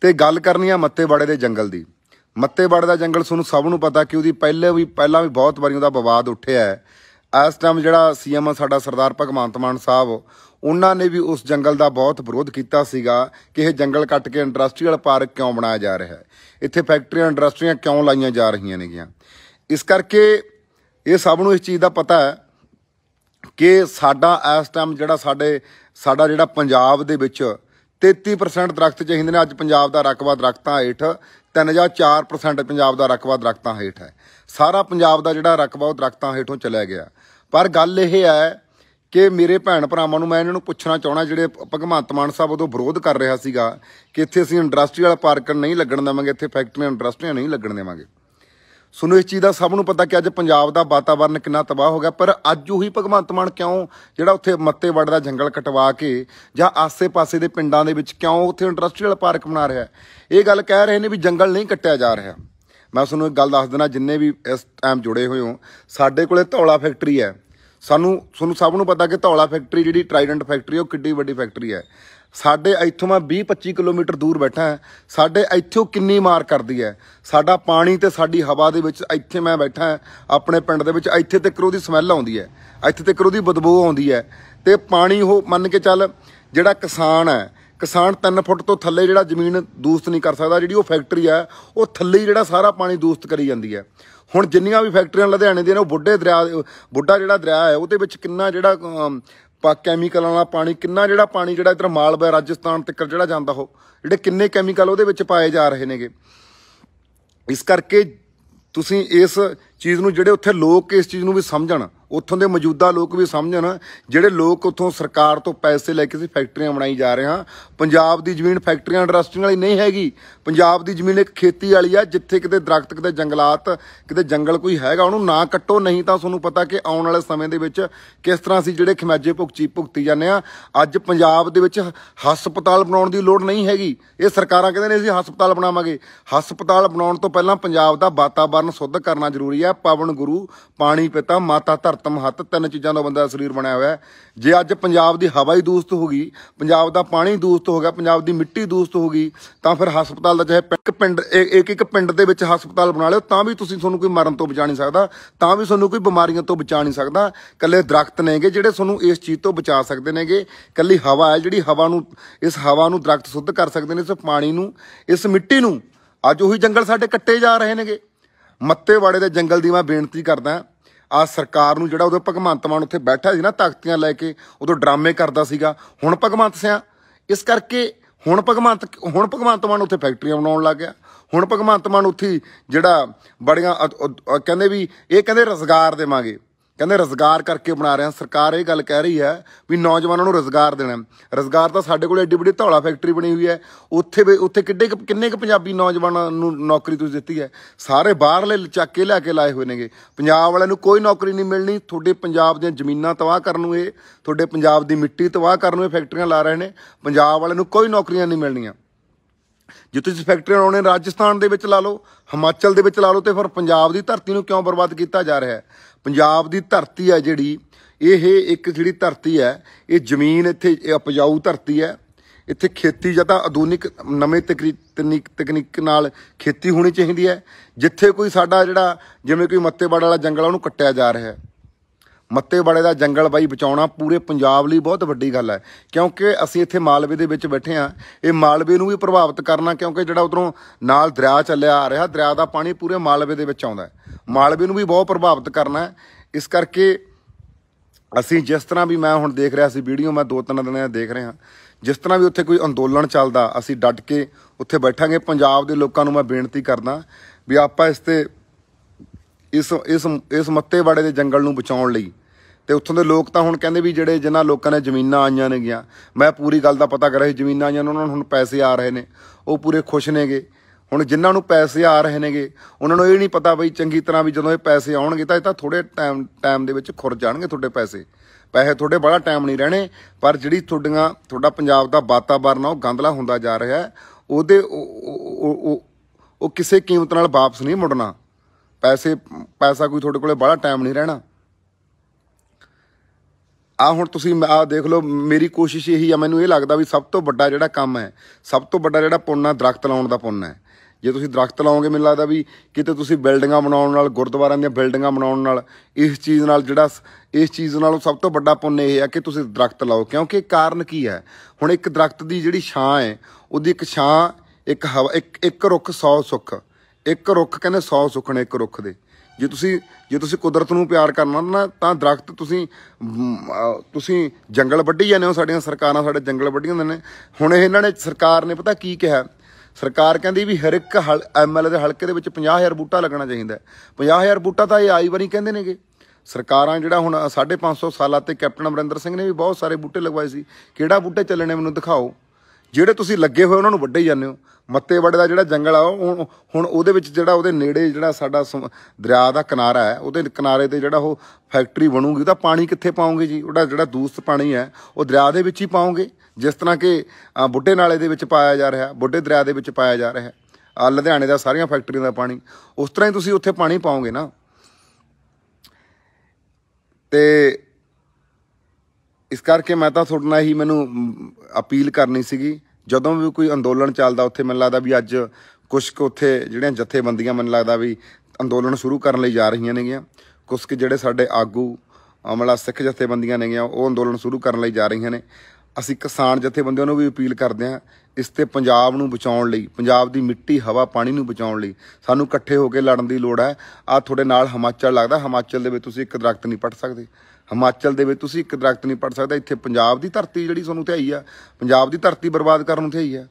ਤੇ ਗੱਲ ਕਰਨੀ ਆ ਮੱਤੇਵਾੜੇ ਦੇ ਜੰਗਲ ਦੀ ਮੱਤੇਵਾੜੇ ਦਾ ਜੰਗਲ ਸਾਨੂੰ ਸਭ ਨੂੰ ਪਤਾ ਕਿ ਉਹਦੀ ਪਹਿਲੇ ਵੀ ਪਹਿਲਾਂ ਵੀ ਬਹੁਤ ਵਾਰੀ ਉਹਦਾ ਵਿਵਾਦ ਉੱਠਿਆ ਹੈ ਇਸ ਟਾਈਮ ਜਿਹੜਾ ਸੀਐਮ ਸਾਡਾ ਸਰਦਾਰ ਭਗਵੰਤ ਮਾਨ ਸਾਹਿਬ ਉਹਨਾਂ ਨੇ ਵੀ ਉਸ ਜੰਗਲ ਦਾ ਬਹੁਤ ਵਿਰੋਧ ਕੀਤਾ ਸੀਗਾ ਕਿ ਇਹ ਜੰਗਲ ਕੱਟ ਕੇ ਇੰਡਸਟਰੀਅਲ ਪਾਰਕ ਕਿਉਂ ਬਣਾਇਆ ਜਾ ਰਿਹਾ ਹੈ ਇੱਥੇ ਫੈਕਟਰੀਆਂ ਇੰਡਸਟਰੀਆਂ ਕਿਉਂ ਲਾਈਆਂ ਜਾ ਰਹੀਆਂ ਨੇਗੀਆਂ ਇਸ ਕਰਕੇ ਇਹ ਸਭ ਨੂੰ ਇਸ ਚੀਜ਼ ਦਾ ਪਤਾ ਹੈ ਕਿ ਸਾਡਾ ਇਸ ਟਾਈਮ ਜਿਹੜਾ ਸਾਡੇ ਸਾਡਾ ਜਿਹੜਾ ਪੰਜਾਬ ਦੇ ਵਿੱਚ 33% ਦਰਖਤ ਚਾਹੀਦੇ ਨੇ ਅੱਜ ਪੰਜਾਬ ਦਾ ਰਕਬਾ ਦਰਖਤਾਂ ਹੇਠ 3 ਜਾਂ 4% ਪੰਜਾਬ ਦਾ ਰਕਬਾ ਦਰਖਤਾਂ ਹੇਠ ਹੈ ਸਾਰਾ ਪੰਜਾਬ ਦਾ ਜਿਹੜਾ ਰਕਬਾ ਉਹ ਦਰਖਤਾਂ ਹੇਠੋਂ ਚਲਾ ਗਿਆ ਪਰ ਗੱਲ ਇਹ ਹੈ ਕਿ ਮੇਰੇ ਭੈਣ ਭਰਾਵਾਂ ਨੂੰ ਮੈਂ ਇਹਨਾਂ ਨੂੰ ਪੁੱਛਣਾ ਚਾਹਣਾ ਜਿਹੜੇ ਭਗਵੰਤ ਮਾਨ ਸਾਹਿਬ ਉਦੋਂ ਵਿਰੋਧ ਕਰ ਰਿਹਾ ਸੀਗਾ ਕਿ ਇੱਥੇ ਅਸੀਂ ਇੰਡਸਟਰੀਅਲ ਪਾਰਕ ਨਹੀਂ ਲੱਗਣ ਦੇਵਾਂਗੇ ਇੱਥੇ ਫੈਕਟਰੀਆਂ ਇੰਡਸਟਰੀਆਂ ਨਹੀਂ ਲੱਗਣ ਦੇਵਾਂਗੇ ਸੁਣੋ ਇਸ ਚੀਜ਼ ਦਾ ਸਭ ਨੂੰ ਪਤਾ ਕਿ ਅੱਜ ਪੰਜਾਬ ਦਾ ਵਾਤਾਵਰਨ ਕਿੰਨਾ ਤਬਾਹ ਹੋ ਗਿਆ ਪਰ ਅੱਜ ਉਹੀ ਭਗਵੰਤ ਮਾਨ ਕਿਉਂ ਜਿਹੜਾ ਉੱਥੇ ਮੱਤੇਵੜ ਦਾ ਜੰਗਲ ਕਟਵਾ ਕੇ ਜਾਂ ਆਸੇ-ਪਾਸੇ ਦੇ ਪਿੰਡਾਂ ਦੇ ਵਿੱਚ ਕਿਉਂ ਉੱਥੇ ਇੰਡਸਟਰੀਅਲ ਪਾਰਕ ਬਣਾ ਰਿਹਾ ਹੈ ਇਹ ਗੱਲ ਕਹਿ ਰਹੇ ਨੇ ਵੀ ਜੰਗਲ ਨਹੀਂ ਕੱਟਿਆ ਜਾ ਰਿਹਾ ਮੈਂ ਤੁਹਾਨੂੰ ਇੱਕ ਗੱਲ ਦੱਸ ਦਿੰਦਾ ਜਿੰਨੇ ਵੀ ਇਸ ਟਾਈਮ ਜੁੜੇ ਹੋਏ ਹੋ ਸਾਡੇ ਕੋਲੇ ਧੌਲਾ ਫੈਕਟਰੀ ਹੈ ਸਾਨੂੰ ਤੁਹਾਨੂੰ ਸਭ ਨੂੰ ਪਤਾ ਕਿ ਧੌਲਾ ਫੈਕਟਰੀ ਜਿਹੜੀ ਟ੍ਰਾਈਡੈਂਟ ਫੈਕਟਰੀ ਉਹ ਕਿੱਡੀ ਵੱਡੀ ਫੈਕਟਰੀ ਹੈ ਸਾਡੇ ਇੱਥੋਂ ਮੈਂ 20 25 ਕਿਲੋਮੀਟਰ ਦੂਰ ਬੈਠਾ ਹਾਂ ਸਾਡੇ ਇੱਥੋਂ ਕਿੰਨੀ ਮਾਰ ਕਰਦੀ ਹੈ ਸਾਡਾ ਪਾਣੀ ਤੇ ਸਾਡੀ ਹਵਾ ਦੇ ਵਿੱਚ ਇੱਥੇ ਮੈਂ ਬੈਠਾ ਆਪਣੇ ਪਿੰਡ ਦੇ ਵਿੱਚ ਇੱਥੇ ਤੇ ਕਰੋ ਦੀ ਸਮੈਲ ਆਉਂਦੀ ਹੈ ਇੱਥੇ ਤੇ ਕਰੋ ਦੀ ਬਦਬੂ ਆਉਂਦੀ ਹੈ ਤੇ ਪਾਣੀ ਉਹ ਮੰਨ ਕੇ ਚੱਲ ਜਿਹੜਾ ਕਿਸਾਨ ਹੈ ਕਿਸਾਨ 3 ਫੁੱਟ ਤੋਂ ਥੱਲੇ ਜਿਹੜਾ ਜ਼ਮੀਨ ਦੂਸਤ ਨਹੀਂ ਕਰ ਸਕਦਾ ਜਿਹੜੀ ਉਹ ਫੈਕਟਰੀ ਆ ਉਹ ਥੱਲੇ ਜਿਹੜਾ ਸਾਰਾ ਪਾਣੀ ਦੂਸਤ ਕਰੀ ਜਾਂਦੀ ਹੈ ਹੁਣ ਜਿੰਨੀਆਂ ਵੀ ਫੈਕਟਰੀਆਂ ਲੁਧਿਆਣੇ ਦੀਆਂ ਨੇ ਉਹ ਬੁੱਢੇ ਦਰਿਆ ਬੁੱਢਾ ਜਿਹੜਾ ਦਰਿਆ ਹੈ ਉਹਦੇ ਵਿੱਚ ਕਿੰਨਾ ਜਿਹੜਾ ਪਾ ਕੈਮੀਕਲ ਵਾਲਾ ਪਾਣੀ ਕਿੰਨਾ ਜਿਹੜਾ ਪਾਣੀ ਜਿਹੜਾ ਇਧਰ ਮਾਲਵਾ ਰਾਜਸਥਾਨ ਤੱਕ ਜਿਹੜਾ ਜਾਂਦਾ ਹੋ ਜਿਹੜੇ ਕਿੰਨੇ ਕੈਮੀਕਲ ਉਹਦੇ ਵਿੱਚ ਪਾਏ ਜਾ ਰਹੇ ਨੇਗੇ ਇਸ ਕਰਕੇ ਤੁਸੀਂ ਇਸ ਚੀਜ਼ ਨੂੰ ਜਿਹੜੇ ਉੱਥੇ ਲੋਕ ਇਸ ਚੀਜ਼ ਨੂੰ ਵੀ ਸਮਝਣ ਉੱਥੋਂ ਦੇ ਮੌਜੂਦਾ ਲੋਕ ਵੀ ਸਮਝਣ ਜਿਹੜੇ ਲੋਕ ਉੱਥੋਂ ਸਰਕਾਰ ਤੋਂ ਪੈਸੇ ਲੈ ਕੇ ਸੀ ਫੈਕਟਰੀਆਂ ਬਣਾਈ ਜਾ ਰਹੇ ਹਾਂ ਪੰਜਾਬ ਦੀ ਜ਼ਮੀਨ ਫੈਕਟਰੀਆਂ ਇੰਡਸਟਰੀਆਂ ਵਾਲੀ ਨਹੀਂ ਹੈਗੀ ਪੰਜਾਬ ਦੀ ਜ਼ਮੀਨ ਇੱਕ ਖੇਤੀ ਵਾਲੀ ਆ ਜਿੱਥੇ ਕਿਤੇ ਦਰਖਤ ਕਿਤੇ ਜੰਗਲਾਤ ਕਿਤੇ ਜੰਗਲ ਕੋਈ ਹੈਗਾ ਉਹਨੂੰ ਨਾ ਕੱਟੋ ਨਹੀਂ ਤਾਂ ਤੁਹਾਨੂੰ ਪਤਾ ਕਿ ਆਉਣ ਵਾਲੇ ਸਮੇਂ ਦੇ ਵਿੱਚ ਕਿਸ ਤਰ੍ਹਾਂ ਅਸੀਂ ਜਿਹੜੇ ਖਿਮਾਜੇ ਭੁਗਤੀ ਭੁਗਤੀ ਜਾਂਦੇ ਆ ਅੱਜ ਪੰਜਾਬ ਦੇ ਵਿੱਚ ਹਸਪਤਾਲ ਬਣਾਉਣ ਦੀ ਲੋੜ ਨਹੀਂ ਹੈਗੀ ਇਹ ਸਰਕਾਰਾਂ ਕਹਿੰਦੇ ਨੇ ਅਸੀਂ ਹਸਪਤਾਲ ਬਣਾਵਾਂਗੇ ਹਸਪਤਾਲ ਬਣਾਉਣ ਤੋਂ ਪਹਿਲਾਂ ਪੰਜਾਬ ਦਾ ਵਾਤਾਵਰਨ ਸ਼ੁੱਧ ਕਰਨਾ ਜ਼ਰੂਰੀ ਆ ਪਵਨ ਗੁਰੂ ਪਾਣੀ ਪਿਤਾ ਮਾਤਾ ਧਰਤੀ ਹੱਤ ਤਿੰਨ ਚੀਜ਼ਾਂ ਦਾ ਬੰਦਾ ਸਰੀਰ ਬਣਿਆ ਹੋਇਆ ਜੇ ਅੱਜ ਪੰਜਾਬ ਦੀ ਹਵਾ ਹੀ ਦੂਸ਼ਿਤ ਹੋ ਗਈ ਪੰਜਾਬ ਦਾ ਪਾਣੀ ਦੂਸ਼ਿਤ ਹੋ ਗਿਆ ਪੰਜਾਬ ਦੀ ਮਿੱਟੀ ਦੂਸ਼ਿਤ ਹੋ ਗਈ ਤਾਂ ਫਿਰ ਹਸਪਤਾਲ ਦਾ ਚਾਹੇ ਇੱਕ ਪਿੰਡ ਇੱਕ ਇੱਕ ਪਿੰਡ ਦੇ ਵਿੱਚ ਹਸਪਤਾਲ ਬਣਾ ਲਿਓ ਤਾਂ ਵੀ ਤੁਸੀਂ ਤੁਹਾਨੂੰ ਕੋਈ ਮਰਨ ਤੋਂ ਬਚਾ ਨਹੀਂ ਸਕਦਾ ਤਾਂ ਵੀ ਤੁਹਾਨੂੰ ਕੋਈ ਬਿਮਾਰੀਆਂ ਤੋਂ ਬਚਾ ਨਹੀਂ ਸਕਦਾ ਕੱਲੇ ਦਰਖਤ ਨੇਗੇ ਜਿਹੜੇ ਤੁਹਾਨੂੰ ਇਸ ਚੀਜ਼ ਤੋਂ ਬਚਾ ਸਕਦੇ ਨੇਗੇ ਕੱਲੀ ਹਵਾ ਹੈ ਜਿਹੜੀ ਹਵਾ ਨੂੰ ਇਸ ਹਵਾ ਨੂੰ ਦਰਖਤ ਸੁੱਧ ਕਰ ਸਕਦੇ ਨੇ ਇਸ ਪਾਣੀ ਨੂੰ ਇਸ ਮਿੱਟੀ ਨੂੰ ਅੱਜ ਉਹੀ ਜੰਗਲ ਸਾਡੇ ਕੱਟੇ ਜਾ ਰਹੇ ਨੇਗੇ ਮੱਤੇਵਾੜੇ ਦੇ ਜੰਗਲ ਦੀ ਮੈਂ ਬੇਨਤੀ ਕਰਦਾ ਆ ਸਰਕਾਰ ਨੂੰ ਜਿਹੜਾ ਉਦੋਂ ਭਗਵੰਤ ਮਾਨ ਉੱਥੇ ਬੈਠਾ ਸੀ ਨਾ ਤਖਤੀਆਂ ਲੈ ਕੇ ਉਦੋਂ ਡਰਾਮੇ ਕਰਦਾ ਸੀਗਾ ਹੁਣ ਭਗਵੰਤ ਸਿਆ ਇਸ ਕਰਕੇ ਹੁਣ ਭਗਵੰਤ ਹੁਣ ਭਗਵੰਤ ਮਾਨ ਉੱਥੇ ਫੈਕਟਰੀਆਂ ਬਣਾਉਣ ਲੱਗ ਗਿਆ ਹੁਣ ਭਗਵੰਤ ਮਾਨ ਉੱਥੇ ਜਿਹੜਾ ਬੜੀਆਂ ਕਹਿੰਦੇ ਵੀ ਇਹ ਕਹਿੰਦੇ ਰੋਜ਼ਗਾਰ ਦੇਵਾਂਗੇ ਕਹਿੰਦੇ ਰੋਜ਼ਗਾਰ ਕਰਕੇ ਬਣਾ ਰਹੇ ਹਾਂ ਸਰਕਾਰ ਇਹ ਗੱਲ ਕਹਿ ਰਹੀ ਹੈ ਵੀ ਨੌਜਵਾਨਾਂ ਨੂੰ ਰੋਜ਼ਗਾਰ ਦੇਣਾ ਰੋਜ਼ਗਾਰ ਤਾਂ ਸਾਡੇ ਕੋਲ ਐਡੀ ਵੱਡੀ ਧੌਲਾ ਫੈਕਟਰੀ ਬਣੀ ਹੋਈ ਹੈ ਉੱਥੇ ਉੱਥੇ ਕਿੱਡੇ ਕਿੰਨੇ ਕੁ ਪੰਜਾਬੀ ਨੌਜਵਾਨਾਂ ਨੂੰ ਨੌਕਰੀ ਤੁਸੀਂ ਦਿੱਤੀ ਹੈ ਸਾਰੇ ਬਾਹਰਲੇ ਚੱਕ ਕੇ ਕੇ ਲਾਏ ਹੋਏ ਨੇਗੇ ਪੰਜਾਬ ਵਾਲਿਆਂ ਨੂੰ ਕੋਈ ਨੌਕਰੀ ਨਹੀਂ ਮਿਲਣੀ ਤੁਹਾਡੇ ਪੰਜਾਬ ਦੀਆਂ ਜ਼ਮੀਨਾਂ ਤਬਾਹ ਕਰਨ ਨੂੰ ਇਹ ਤੁਹਾਡੇ ਪੰਜਾਬ ਦੀ ਮਿੱਟੀ ਤਬਾਹ ਕਰਨ ਨੂੰ ਇਹ ਫੈਕਟਰੀਆਂ ਲਾ ਰਹੇ ਨੇ ਪੰਜਾਬ ਵਾਲਿਆਂ ਨੂੰ ਕੋਈ ਨੌਕਰੀਆਂ ਨਹੀਂ ਮਿਲਣੀਆਂ ਜੇ ਤੁਸੀਂ ਫੈਕਟਰੀਆਂ ਲਾਉਣੇ ਰਾਜਸਥਾਨ ਦੇ ਵਿੱਚ ਲਾ ਲਓ ਹਿਮਾਚਲ ਦੇ ਵਿੱਚ ਲਾ ਲਓ ਤੇ ਫਿਰ ਪੰਜਾਬ ਦੀ ਧਰਤੀ ਨੂੰ ਕਿਉਂ ਬਰਬਾਦ ਕੀਤਾ ਜਾ ਰਿਹਾ ਹੈ ਪੰਜਾਬ ਦੀ ਧਰਤੀ ਹੈ ਜਿਹੜੀ ਇਹ ਇੱਕ ਜਿਹੜੀ ਧਰਤੀ ਹੈ ਇਹ ਜ਼ਮੀਨ ਇੱਥੇ ਉਪਜਾਊ ਧਰਤੀ ਹੈ ਇੱਥੇ ਖੇਤੀ ਜਾਂ ਤਾਂ ਆਧੁਨਿਕ ਨਵੇਂ ਤਕਨੀਕ ਤਕਨੀਕ ਨਾਲ ਖੇਤੀ ਹੋਣੀ ਚਾਹੀਦੀ ਹੈ ਜਿੱਥੇ ਕੋਈ ਸਾਡਾ ਜਿਹੜਾ ਜਿਵੇਂ ਕੋਈ ਮੱਤੇਵਾੜ ਵਾਲਾ ਜੰਗਲ ਉਹਨੂੰ ਕੱਟਿਆ ਜਾ ਰਿਹਾ ਹੈ ਮੱਤੇਵਾੜੇ ਦਾ ਜੰਗਲ ਬਾਈ ਬਚਾਉਣਾ ਪੂਰੇ ਪੰਜਾਬ ਲਈ ਬਹੁਤ ਵੱਡੀ ਗੱਲ ਹੈ ਕਿਉਂਕਿ ਅਸੀਂ ਇੱਥੇ ਮਾਲਵੇ ਦੇ ਵਿੱਚ ਬੈਠੇ ਆ ਇਹ ਮਾਲਵੇ ਨੂੰ ਵੀ ਪ੍ਰਭਾਵਿਤ ਕਰਨਾ ਕਿਉਂਕਿ ਜਿਹੜਾ ਉਧਰੋਂ ਨਾਲ ਦਰਿਆ ਚੱਲਿਆ ਆ ਰਿਹਾ ਦਰਿਆ ਦਾ ਪਾਣੀ ਪੂਰੇ ਮਾਲਵੇ ਦੇ ਵਿੱਚ ਆਉਂਦਾ ਹੈ ਮਾਲਵੇ ਨੂੰ ਵੀ ਬਹੁਤ ਪ੍ਰਭਾਵਿਤ ਕਰਨਾ ਇਸ ਕਰਕੇ ਅਸੀਂ ਜਿਸ ਤਰ੍ਹਾਂ ਵੀ ਮੈਂ ਹੁਣ ਦੇਖ ਰਿਹਾ ਸੀ ਵੀਡੀਓ ਮੈਂ ਦੋ ਤਿੰਨ ਦਿਨਾਂ ਦੇਖ ਰਿਹਾ ਜਿਸ ਤਰ੍ਹਾਂ ਵੀ ਉੱਥੇ ਕੋਈ ਅੰਦੋਲਨ ਚੱਲਦਾ ਅਸੀਂ ਡਟ ਕੇ ਉੱਥੇ ਬੈਠਾਂਗੇ ਪੰਜਾਬ ਦੇ ਲੋਕਾਂ ਨੂੰ ਮੈਂ ਬੇਨਤੀ ਕਰਦਾ ਵੀ ਆਪਾਂ ਇਸ ਤੇ ਇਸ ਇਸ ਇਸ ਮੱਤੇਵਾੜੇ ਦੇ ਜੰਗਲ ਨੂੰ ਬਚਾਉਣ ਲਈ ਤੇ ਉੱਥੋਂ ਦੇ ਲੋਕ ਤਾਂ ਹੁਣ ਕਹਿੰਦੇ ਵੀ ਜਿਹੜੇ ਜਿਨ੍ਹਾਂ ਲੋਕਾਂ ਨੇ ਜ਼ਮੀਨਾਂ ਆਈਆਂ ਨੇ ਗਿਆ ਮੈਂ ਪੂਰੀ ਗੱਲ ਦਾ ਪਤਾ ਕਰਿਆ ਸੀ ਜ਼ਮੀਨਾਂ ਆਈਆਂ ਉਹਨਾਂ ਨੂੰ ਹੁਣ ਪੈਸੇ ਆ ਰਹੇ ਨੇ ਉਹ ਪੂਰੇ ਖੁਸ਼ ਨੇਗੇ ਹੁਣ ਜਿਨ੍ਹਾਂ ਨੂੰ ਪੈਸੇ ਆ ਰਹੇ ਨੇਗੇ ਉਹਨਾਂ ਨੂੰ ਇਹ ਨਹੀਂ ਪਤਾ ਬਈ ਚੰਗੀ ਤਰ੍ਹਾਂ ਵੀ ਜਦੋਂ ਇਹ ਪੈਸੇ ਆਉਣਗੇ ਤਾਂ ਇਹ ਤਾਂ ਥੋੜੇ ਟਾਈਮ ਟਾਈਮ ਦੇ ਵਿੱਚ ਖੁਰ ਜਾਣਗੇ ਤੁਹਾਡੇ ਪੈਸੇ ਪੈਸੇ ਤੁਹਾਡੇ ਬੜਾ ਟਾਈਮ ਨਹੀਂ ਰਹਿਣੇ ਪਰ ਜਿਹੜੀ ਤੁਹਾਡੀਆਂ ਤੁਹਾਡਾ ਪੰਜਾਬ ਦਾ ਵਾਤਾਵਰਨ ਆ ਉਹ ਗੰਦਲਾ ਹੁੰਦਾ ਜਾ ਰਿਹਾ ਉਹਦੇ ਉਹ ਕਿਸੇ ਕੀਮਤ ਨਾਲ ਵਾਪਸ ਨਹੀਂ ਮੁੜਨਾ ਪੈਸੇ ਪੈਸਾ ਕੋਈ ਤੁਹਾਡੇ ਕੋਲੇ ਬੜਾ ਟਾਈਮ ਨਹੀਂ ਰਹਿਣਾ ਆ ਹੁਣ ਤੁਸੀਂ ਆ ਦੇਖ ਲਓ ਮੇਰੀ ਕੋਸ਼ਿਸ਼ ਇਹੀ ਆ ਮੈਨੂੰ ਇਹ ਲੱਗਦਾ ਵੀ ਸਭ ਤੋਂ ਵੱਡਾ ਜਿਹੜਾ ਕੰਮ ਹੈ ਸਭ ਤੋਂ ਵੱਡਾ ਜਿਹੜਾ ਪੁੰਨ ਦਰਖਤ ਲਾਉਣ ਦਾ ਪੁੰਨ ਹੈ ਜੇ ਤੁਸੀਂ ਦਰਖਤ ਲਾਓਗੇ ਮੈਨੂੰ ਲੱਗਦਾ ਵੀ ਕਿਤੇ ਤੁਸੀਂ ਬਿਲਡਿੰਗਾਂ ਬਣਾਉਣ ਨਾਲ ਗੁਰਦੁਆਰਿਆਂ ਦੀਆਂ ਬਿਲਡਿੰਗਾਂ ਬਣਾਉਣ ਨਾਲ ਇਸ ਚੀਜ਼ ਨਾਲ ਜਿਹੜਾ ਇਸ ਚੀਜ਼ ਨਾਲੋਂ ਸਭ ਤੋਂ ਵੱਡਾ ਪੁੰਨ ਇਹ ਹੈ ਕਿ ਤੁਸੀਂ ਦਰਖਤ ਲਾਓ ਕਿਉਂਕਿ ਕਾਰਨ ਕੀ ਹੈ ਹੁਣ ਇੱਕ ਦਰਖਤ ਦੀ ਜਿਹੜੀ ਛਾਂ ਹੈ ਉਹਦੀ ਇੱਕ ਛਾਂ ਇੱਕ ਹਵਾ ਇੱਕ ਇੱਕ ਰੁੱਖ 100 ਸੁੱਖ ਇੱਕ ਰੁੱਖ ਕਹਿੰਦੇ 100 ਸੁੱਖ ਨੇ ਇੱਕ ਰੁੱਖ ਦੇ ਜੇ ਤੁਸੀਂ ਜੇ ਤੁਸੀਂ ਕੁਦਰਤ ਨੂੰ ਪਿਆਰ ਕਰਨਾ ਨਾ ਤਾਂ ਦਰਖਤ ਤੁਸੀਂ ਤੁਸੀਂ ਜੰਗਲ ਵੱਢੀ ਜਾਂਦੇ ਹੋ ਸਾਡੀਆਂ ਸਰਕਾਰਾਂ ਸਾਡੇ ਜੰਗਲ ਵੱਢੀਆਂ ਨੇ ਹੁਣ ਇਹਨਾਂ ਨੇ ਸਰਕਾਰ ਨੇ ਪਤਾ ਕੀ ਕਿਹਾ ਸਰਕਾਰ ਕਹਿੰਦੀ ਵੀ ਹਰ ਇੱਕ ਐਮਐਲਏ ਦੇ ਹਲਕੇ ਦੇ ਵਿੱਚ 50000 ਬੂਟਾ ਲੱਗਣਾ ਚਾਹੀਦਾ 50000 ਬੂਟਾ ਤਾਂ ਇਹ ਆਈ ਵਾਰੀ ਕਹਿੰਦੇ ਨੇਗੇ ਸਰਕਾਰਾਂ ਜਿਹੜਾ ਹੁਣ 550 ਸਾਲਾਂ ਤੇ ਕੈਪਟਨ ਅਮਰਿੰਦਰ ਸਿੰਘ ਨੇ ਵੀ ਬਹੁਤ ਸਾਰੇ ਬੂਟੇ ਲਗਵਾਏ ਸੀ ਕਿਹੜਾ ਬੂਟੇ ਚੱਲਣੇ ਮੈਨੂੰ ਦਿਖਾਓ ਜਿਹੜੇ ਤੁਸੀਂ ਲੱਗੇ ਹੋਏ ਉਹਨਾਂ ਨੂੰ ਹੀ ਜਾਂਦੇ ਹੋ ਵੜੇ ਦਾ ਜਿਹੜਾ ਜੰਗਲ ਆ ਉਹ ਹੁਣ ਉਹਦੇ ਵਿੱਚ ਜਿਹੜਾ ਉਹਦੇ ਨੇੜੇ ਜਿਹੜਾ ਸਾਡਾ ਦਰਿਆ ਦਾ ਕਿਨਾਰਾ ਹੈ ਉਹਦੇ ਕਿਨਾਰੇ ਤੇ ਜਿਹੜਾ ਉਹ ਫੈਕਟਰੀ ਬਣੂਗੀ ਉਹਦਾ ਪਾਣੀ ਕਿੱਥੇ ਪਾਉਂਗੇ ਜੀ ਉਹਦਾ ਜਿਹੜਾ ਦੂਸਤ ਪਾਣੀ ਹੈ ਉਹ ਦਰਿਆ ਦੇ ਵਿੱਚ ਹੀ ਪਾਉਂਗੇ ਜਿਸ ਤਰ੍ਹਾਂ ਕਿ ਬੁੱਢੇ ਨਾਲੇ ਦੇ ਵਿੱਚ ਪਾਇਆ ਜਾ ਰਿਹਾ ਬੁੱਢੇ ਦਰਿਆ ਦੇ ਵਿੱਚ ਪਾਇਆ ਜਾ ਰਿਹਾ ਆ ਲੁਧਿਆਣੇ ਦਾ ਸਾਰੀਆਂ ਫੈਕਟਰੀਆਂ ਦਾ ਪਾਣੀ ਉਸ ਤਰ੍ਹਾਂ ਹੀ ਤੁਸੀਂ ਉੱਥੇ ਪਾਣੀ ਪਾਉਂਗੇ ਨਾ ਤੇ ਇਸ ਕਰਕੇ ਮੈਂ ਤਾਂ ਤੁਹਾਡੇ ਨਾਲ ਹੀ ਮੈਨੂੰ ਅਪੀਲ ਕਰਨੀ ਸੀਗੀ ਜਦੋਂ ਵੀ ਕੋਈ ਅੰਦੋਲਨ ਚੱਲਦਾ ਉੱਥੇ ਮੈਨੂੰ ਲੱਗਦਾ ਵੀ ਅੱਜ ਕੁਝ ਕੁ ਉੱਥੇ ਜਿਹੜੀਆਂ ਜਥੇਬੰਦੀਆਂ ਮੈਨੂੰ ਲੱਗਦਾ ਵੀ ਅੰਦੋਲਨ ਸ਼ੁਰੂ ਕਰਨ ਲਈ ਜਾ ਰਹੀਆਂ ਨੇਗੀਆਂ ਕੁਝ ਕੁ ਜਿਹੜੇ ਸਾਡੇ ਆਗੂ ਅਮਲਾ ਸਿੱਖ ਜਥੇਬੰਦੀਆਂ ਨੇਗੀਆਂ ਉਹ ਅੰਦੋਲਨ ਸ਼ੁਰੂ ਕਰਨ ਲਈ ਜਾ ਰਹੀਆਂ ਨੇ ਅਸੀਂ ਕਿਸਾਨ ਜਥੇਬੰਦੀਆਂ ਨੂੰ ਵੀ ਅਪੀਲ ਕਰਦੇ ਹਾਂ ਇਸ ਤੇ ਪੰਜਾਬ ਨੂੰ ਬਚਾਉਣ ਲਈ ਪੰਜਾਬ ਦੀ ਮਿੱਟੀ ਹਵਾ ਪਾਣੀ ਨੂੰ ਬਚਾਉਣ ਲਈ ਸਾਨੂੰ ਇਕੱਠੇ ਹੋ ਕੇ ਲੜਨ ਦੀ ਲੋੜ ਹੈ ਆ ਤੁਹਾਡੇ ਨਾਲ ਹਿਮਾਚਲ ਲੱਗਦਾ ਹਿਮਾਚਲ ਦੇ ਵਿੱਚ ਤੁਸੀਂ ਇੱਕ ਦਰਖਤ ਨਹੀਂ ਪੱਟ ਸਕਦੇ ਹਿਮਾਚਲ ਦੇ ਵਿੱਚ ਤੁਸੀਂ ਇੱਕ ਦਰਖਤ ਨਹੀਂ ਪੜ ਸਕਦਾ ਇੱਥੇ ਪੰਜਾਬ ਦੀ ਧਰਤੀ ਜਿਹੜੀ ਤੁਹਾਨੂੰ ਧਿਆਈ ਆ ਪੰਜਾਬ ਦੀ ਧਰਤੀ ਬਰਬਾਦ ਕਰਨ ਨੂੰ ਧਿਆਈ ਆ